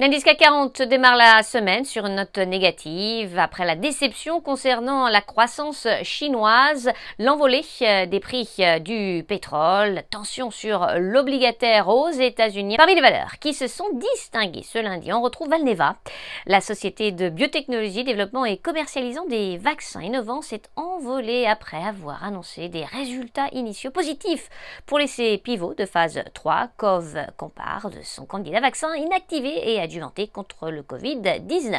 L'indice CAC 40 démarre la semaine sur une note négative après la déception concernant la croissance chinoise, l'envolée euh, des prix euh, du pétrole, tension sur l'obligataire aux États-Unis. Parmi les valeurs qui se sont distinguées ce lundi, on retrouve Valneva. La société de biotechnologie, développement et commercialisant des vaccins innovants s'est envolée après avoir annoncé des résultats initiaux positifs pour laisser pivot de phase 3. Cov compare de son candidat vaccin inactivé et à venté contre le Covid-19.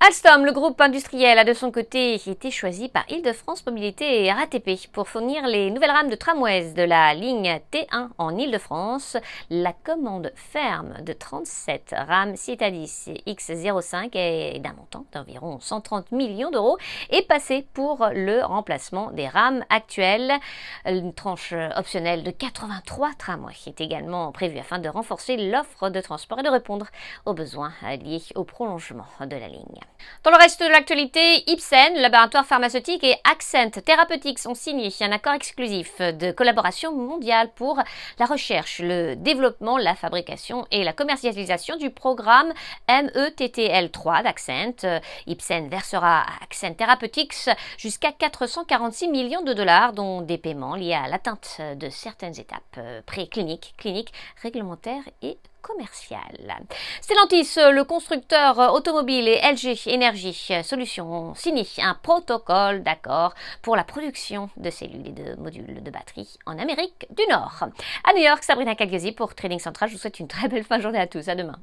Alstom, le groupe industriel, a de son côté été choisi par ile de france Mobilité et RATP pour fournir les nouvelles rames de tramways de la ligne T1 en ile de france La commande ferme de 37 rames Citadis X05 et d'un montant d'environ 130 millions d'euros est passée pour le remplacement des rames actuelles. Une tranche optionnelle de 83 tramways est également prévue afin de renforcer l'offre de transport et de répondre aux besoins liés au prolongement de la ligne. Dans le reste de l'actualité, Ipsen, laboratoire pharmaceutique et Accent Therapeutics ont signé un accord exclusif de collaboration mondiale pour la recherche, le développement, la fabrication et la commercialisation du programme METTL3 d'Accent. Ipsen versera à Accent Therapeutics jusqu'à 446 millions de dollars, dont des paiements liés à l'atteinte de certaines étapes euh, précliniques, cliniques, réglementaires et commercial. Stellantis, le constructeur automobile et LG Energy Solutions signent un protocole d'accord pour la production de cellules et de modules de batterie en Amérique du Nord. À New York, Sabrina Calgazi pour Trading Central. Je vous souhaite une très belle fin de journée à tous. À demain.